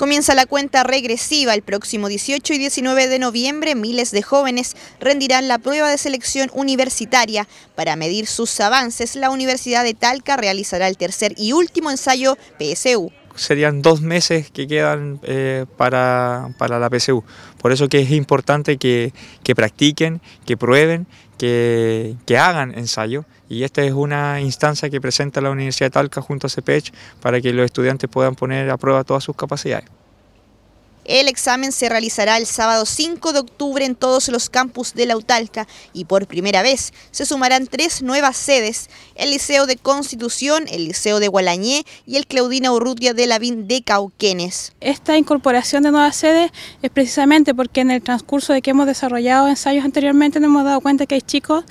Comienza la cuenta regresiva. El próximo 18 y 19 de noviembre miles de jóvenes rendirán la prueba de selección universitaria. Para medir sus avances, la Universidad de Talca realizará el tercer y último ensayo PSU serían dos meses que quedan eh, para, la PSU. Por eso que es importante que, practiquen, que prueben, que, hagan ensayo. Y esta es una instancia que presenta la Universidad de Talca junto a CPECH para que los estudiantes puedan poner a prueba todas sus capacidades. El examen se realizará el sábado 5 de octubre en todos los campus de la UTALCA y por primera vez se sumarán tres nuevas sedes, el Liceo de Constitución, el Liceo de Gualañé y el Claudina Urrutia de Lavín de Cauquenes. Esta incorporación de nuevas sedes es precisamente porque en el transcurso de que hemos desarrollado ensayos anteriormente nos hemos dado cuenta que hay chicos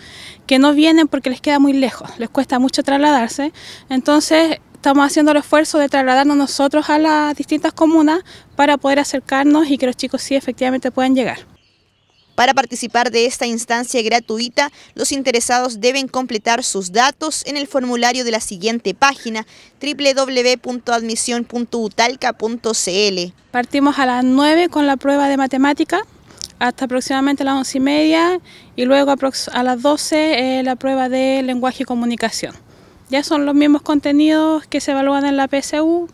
que no vienen porque les queda muy lejos, les cuesta mucho trasladarse, entonces estamos haciendo el esfuerzo de trasladarnos nosotros a las distintas comunas para poder acercarnos y que los chicos sí efectivamente puedan llegar. Para participar de esta instancia gratuita, los interesados deben completar sus datos en el formulario de la siguiente página www.admisión.utalca.cl. Partimos a las 9 con la prueba de matemática hasta aproximadamente las 11 y media y luego a las 12 eh, la prueba de lenguaje y comunicación. Ya son los mismos contenidos que se evalúan en la PSU.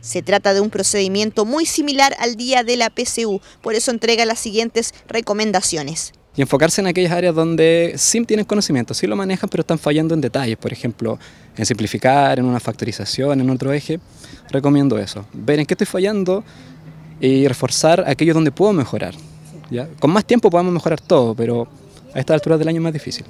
Se trata de un procedimiento muy similar al día de la PSU, por eso entrega las siguientes recomendaciones y enfocarse en aquellas áreas donde sí tienen conocimiento, sí lo manejan, pero están fallando en detalles, por ejemplo, en simplificar, en una factorización, en otro eje. Recomiendo eso, ver en qué estoy fallando y reforzar aquellos donde puedo mejorar. Con más tiempo podemos mejorar todo, pero a esta altura del año es más difícil.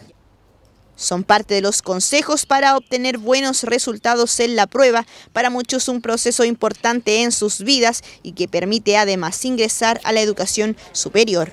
Son parte de los consejos para obtener buenos resultados en la prueba, para muchos un proceso importante en sus vidas y que permite además ingresar a la educación superior.